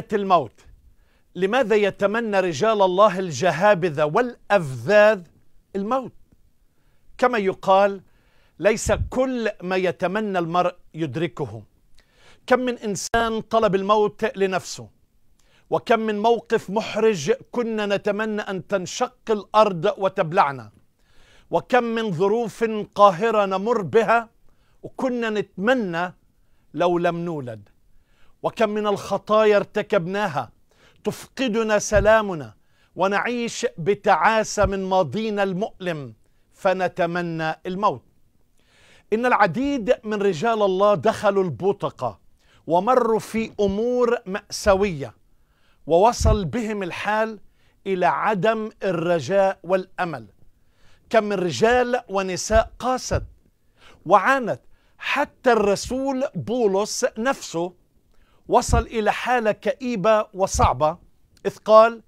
تمنية الموت لماذا يتمنى رجال الله الجهابذة والأفذاذ الموت كما يقال ليس كل ما يتمنى المرء يدركه كم من إنسان طلب الموت لنفسه وكم من موقف محرج كنا نتمنى أن تنشق الأرض وتبلعنا وكم من ظروف قاهرة نمر بها وكنا نتمنى لو لم نولد وكم من الخطايا ارتكبناها تفقدنا سلامنا ونعيش بتعاسه من ماضينا المؤلم فنتمنى الموت ان العديد من رجال الله دخلوا البوتقه ومروا في امور ماساويه ووصل بهم الحال الى عدم الرجاء والامل كم من رجال ونساء قاست وعانت حتى الرسول بولس نفسه وصل إلى حالة كئيبة وصعبة إذ قال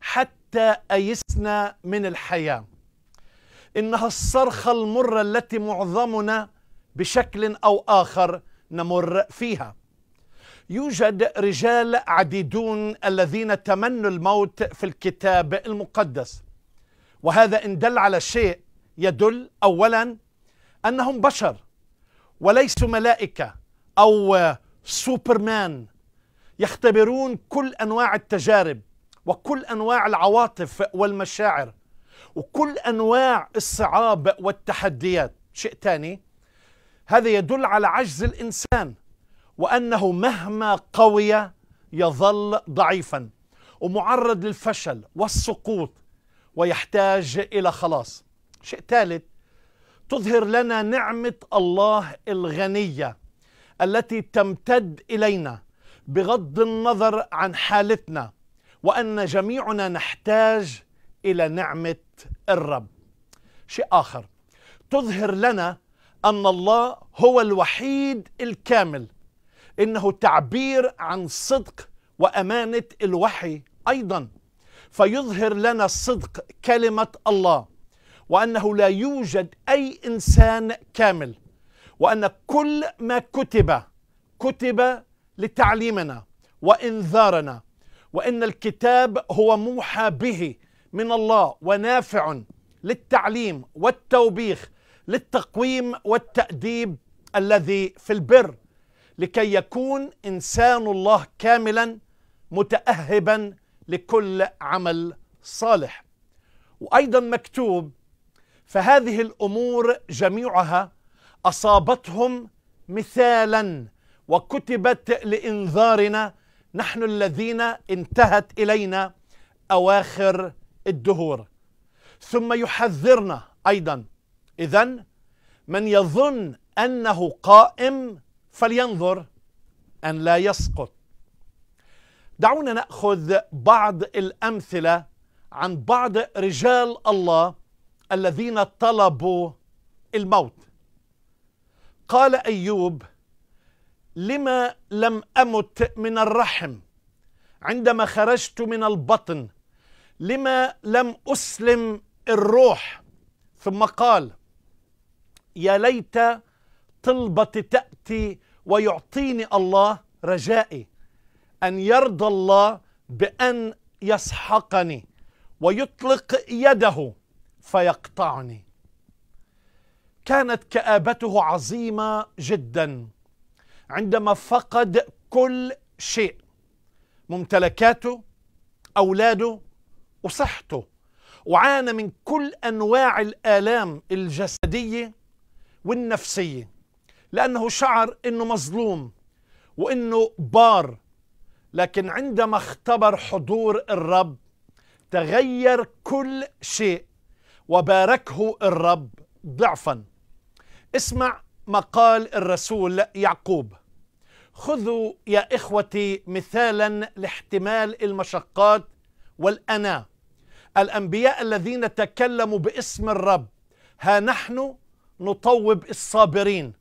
حتى أيسنا من الحياة إنها الصرخة المرة التي معظمنا بشكل أو آخر نمر فيها يوجد رجال عديدون الذين تمنوا الموت في الكتاب المقدس وهذا إن دل على شيء يدل أولا أنهم بشر وليسوا ملائكة أو سوبرمان يختبرون كل انواع التجارب وكل انواع العواطف والمشاعر وكل انواع الصعاب والتحديات شيء ثاني هذا يدل على عجز الانسان وانه مهما قوي يظل ضعيفا ومعرض للفشل والسقوط ويحتاج الى خلاص شيء ثالث تظهر لنا نعمه الله الغنيه التي تمتد الينا بغض النظر عن حالتنا وان جميعنا نحتاج الى نعمه الرب شيء اخر تظهر لنا ان الله هو الوحيد الكامل انه تعبير عن صدق وامانه الوحي ايضا فيظهر لنا صدق كلمه الله وانه لا يوجد اي انسان كامل وأن كل ما كتب كتب لتعليمنا وإنذارنا وإن الكتاب هو موحى به من الله ونافع للتعليم والتوبيخ للتقويم والتأديب الذي في البر لكي يكون إنسان الله كاملا متأهبا لكل عمل صالح وأيضا مكتوب فهذه الأمور جميعها اصابتهم مثالا وكتبت لانذارنا نحن الذين انتهت الينا اواخر الدهور ثم يحذرنا ايضا اذا من يظن انه قائم فلينظر ان لا يسقط دعونا ناخذ بعض الامثله عن بعض رجال الله الذين طلبوا الموت قال ايوب لما لم امت من الرحم عندما خرجت من البطن لما لم اسلم الروح ثم قال يا ليت طلبتي تاتي ويعطيني الله رجائي ان يرضى الله بان يسحقني ويطلق يده فيقطعني كانت كآبته عظيمة جدا عندما فقد كل شيء ممتلكاته أولاده وصحته وعانى من كل أنواع الآلام الجسدية والنفسية لأنه شعر أنه مظلوم وأنه بار لكن عندما اختبر حضور الرب تغير كل شيء وباركه الرب ضعفا اسمع ما قال الرسول يعقوب خذوا يا إخوتي مثالا لاحتمال المشقات والأنا الأنبياء الذين تكلموا باسم الرب ها نحن نطوب الصابرين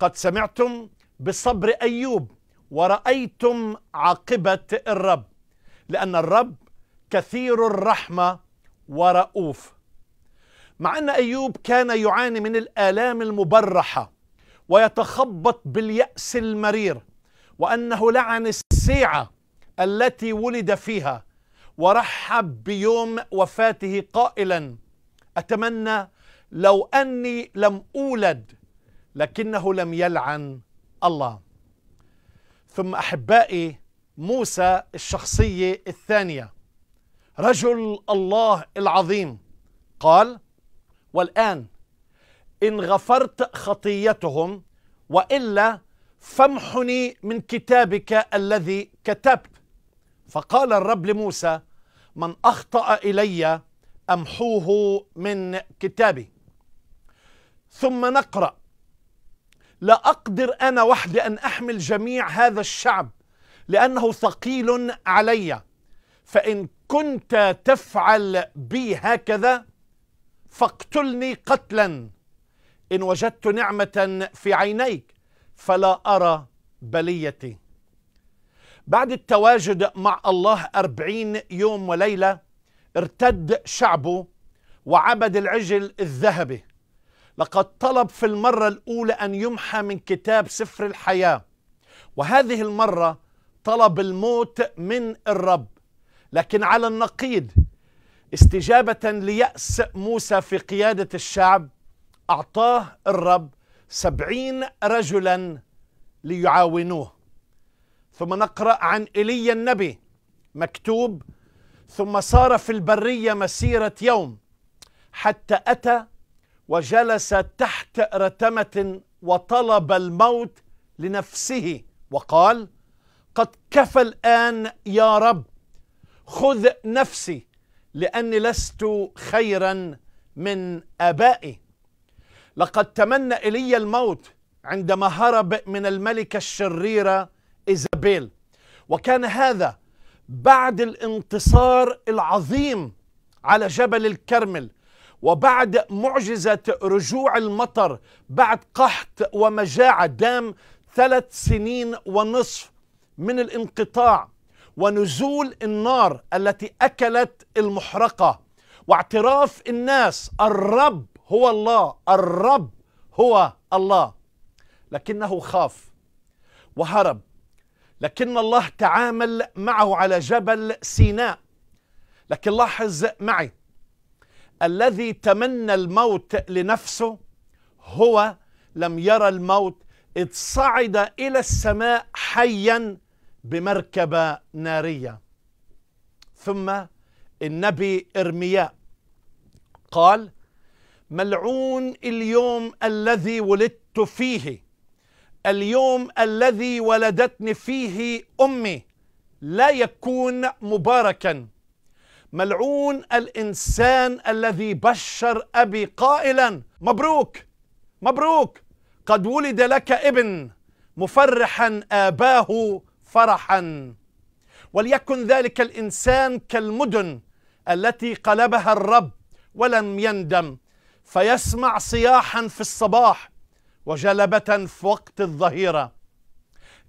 قد سمعتم بصبر أيوب ورأيتم عاقبة الرب لأن الرب كثير الرحمة ورؤوف مع أن أيوب كان يعاني من الآلام المبرحة ويتخبط باليأس المرير وأنه لعن السيعة التي ولد فيها ورحب بيوم وفاته قائلا أتمنى لو أني لم أولد لكنه لم يلعن الله ثم أحبائي موسى الشخصية الثانية رجل الله العظيم قال والآن إن غفرت خطيتهم وإلا فامحني من كتابك الذي كتبت فقال الرب لموسى من أخطأ إلي أمحوه من كتابي ثم نقرأ لا أقدر أنا وحدي أن أحمل جميع هذا الشعب لأنه ثقيل علي فإن كنت تفعل بي هكذا فاقتلني قتلا إن وجدت نعمة في عينيك فلا أرى بليتي بعد التواجد مع الله أربعين يوم وليلة ارتد شعبه وعبد العجل الذهبي لقد طلب في المرة الأولى أن يمحى من كتاب سفر الحياة وهذه المرة طلب الموت من الرب لكن على النقيض استجابة ليأس موسى في قيادة الشعب أعطاه الرب سبعين رجلا ليعاونوه ثم نقرأ عن إيليا النبي مكتوب ثم سار في البرية مسيرة يوم حتى أتى وجلس تحت رتمة وطلب الموت لنفسه وقال قد كفى الآن يا رب خذ نفسي لاني لست خيرا من ابائي لقد تمنى الي الموت عندما هرب من الملكه الشريره ايزابيل وكان هذا بعد الانتصار العظيم على جبل الكرمل وبعد معجزة رجوع المطر بعد قحط ومجاعة دام ثلاث سنين ونصف من الانقطاع ونزول النار التي اكلت المحرقه واعتراف الناس الرب هو الله الرب هو الله لكنه خاف وهرب لكن الله تعامل معه على جبل سيناء لكن لاحظ معي الذي تمنى الموت لنفسه هو لم يرى الموت اتصعد الى السماء حيا بمركبة نارية ثم النبي إرمياء قال ملعون اليوم الذي ولدت فيه اليوم الذي ولدتني فيه امي لا يكون مباركا ملعون الانسان الذي بشر ابي قائلا مبروك مبروك قد ولد لك ابن مفرحا اباه فرحا وليكن ذلك الانسان كالمدن التي قلبها الرب ولم يندم فيسمع صياحا في الصباح وجلبه في وقت الظهيره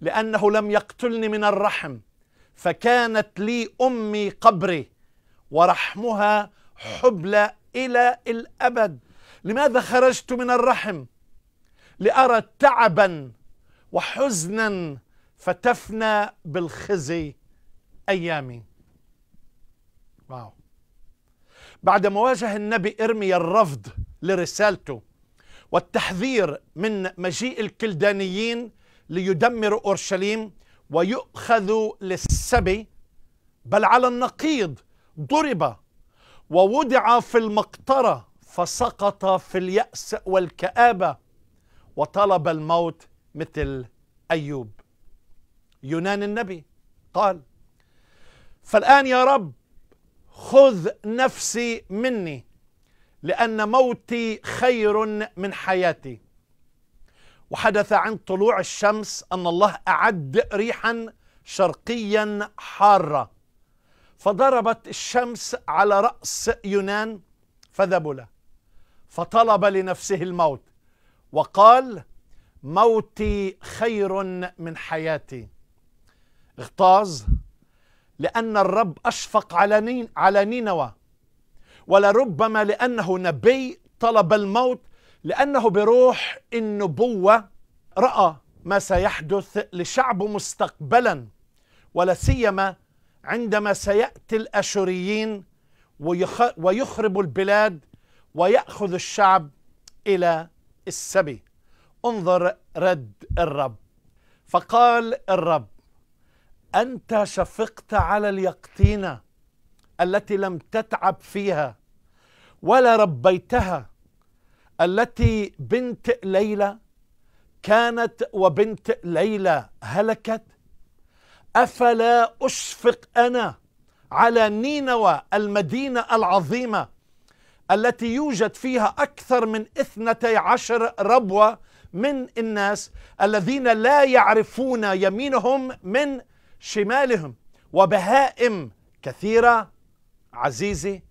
لانه لم يقتلني من الرحم فكانت لي امي قبري ورحمها حبلى الى الابد لماذا خرجت من الرحم لارى تعبا وحزنا فتفنى بالخزي أيامي واو بعد مواجه النبي إرميا الرفض لرسالته والتحذير من مجيء الكلدانيين ليدمروا أورشليم ويؤخذوا للسبي بل على النقيض ضرب ووضع في المقطرة فسقط في اليأس والكآبة وطلب الموت مثل أيوب يونان النبي قال فالآن يا رب خذ نفسي مني لأن موتي خير من حياتي وحدث عند طلوع الشمس أن الله أعد ريحا شرقيا حارة فضربت الشمس على رأس يونان فذبل فطلب لنفسه الموت وقال موتي خير من حياتي اغتاظ لأن الرب أشفق على على نينوى ولربما لأنه نبي طلب الموت لأنه بروح النبوة رأى ما سيحدث لشعبه مستقبلا ولا سيما عندما سيأتي الأشوريين ويخرب البلاد ويأخذ الشعب إلى السبي انظر رد الرب فقال الرب أنت شفقت على اليقطينة التي لم تتعب فيها ولا ربيتها التي بنت ليلى كانت وبنت ليلى هلكت أفلا أشفق أنا على نينوى المدينة العظيمة التي يوجد فيها أكثر من اثنتي عشر ربوة من الناس الذين لا يعرفون يمينهم من شمالهم وبهائم كثيرة عزيزي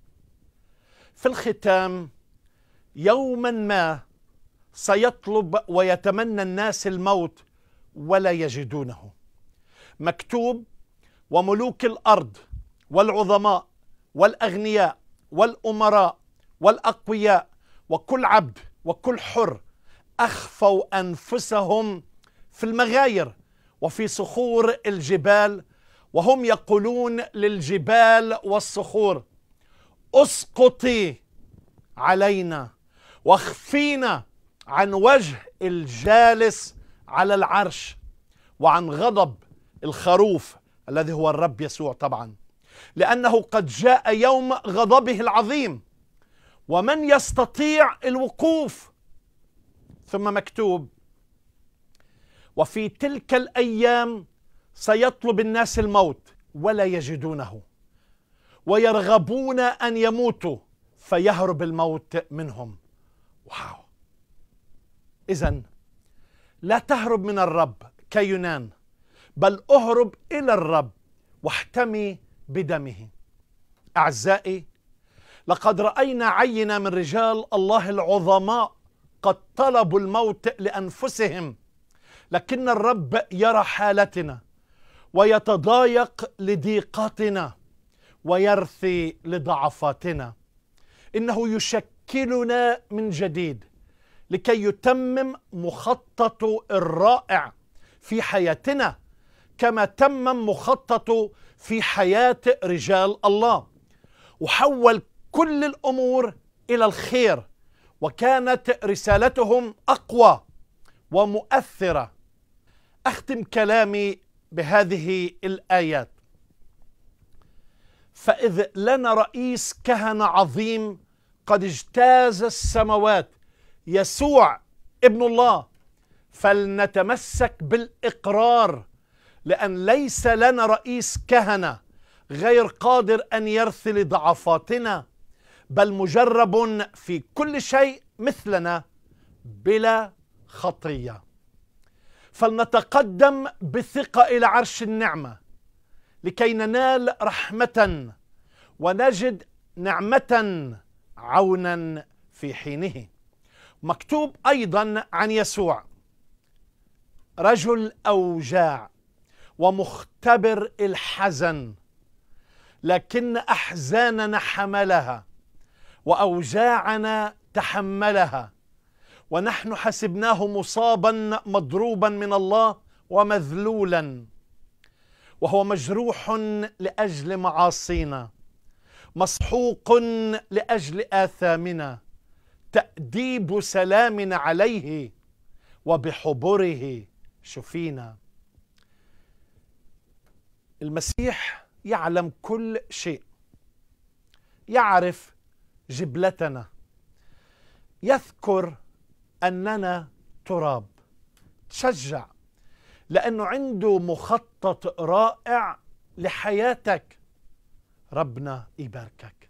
في الختام يوما ما سيطلب ويتمنى الناس الموت ولا يجدونه مكتوب وملوك الارض والعظماء والاغنياء والامراء والاقوياء وكل عبد وكل حر اخفوا انفسهم في المغاير وفي صخور الجبال وهم يقولون للجبال والصخور اسقطي علينا واخفينا عن وجه الجالس على العرش وعن غضب الخروف الذي هو الرب يسوع طبعا لانه قد جاء يوم غضبه العظيم ومن يستطيع الوقوف ثم مكتوب وفي تلك الايام سيطلب الناس الموت ولا يجدونه ويرغبون ان يموتوا فيهرب الموت منهم واو اذا لا تهرب من الرب كيونان بل اهرب الى الرب واحتمي بدمه اعزائي لقد راينا عينه من رجال الله العظماء قد طلبوا الموت لانفسهم لكن الرب يرى حالتنا ويتضايق لضيقتنا ويرثي لضعفاتنا انه يشكلنا من جديد لكي يتمم مخططه الرائع في حياتنا كما تمم مخططه في حياه رجال الله وحول كل الامور الى الخير وكانت رسالتهم اقوى ومؤثرة أختم كلامي بهذه الآيات فإذ لنا رئيس كهنة عظيم قد اجتاز السماوات يسوع ابن الله فلنتمسك بالإقرار لأن ليس لنا رئيس كهنة غير قادر أن يرثي لضعفاتنا بل مجرب في كل شيء مثلنا بلا خطية فلنتقدم بثقة إلى عرش النعمة لكي ننال رحمة ونجد نعمة عونا في حينه مكتوب أيضا عن يسوع رجل أوجاع ومختبر الحزن لكن أحزاننا حملها وأوجاعنا تحملها ونحن حسبناه مصابا مضروبا من الله ومذلولا وهو مجروح لاجل معاصينا مسحوق لاجل اثامنا تاديب سلامنا عليه وبحبره شفينا المسيح يعلم كل شيء يعرف جبلتنا يذكر أننا تراب تشجع لأنه عنده مخطط رائع لحياتك ربنا يباركك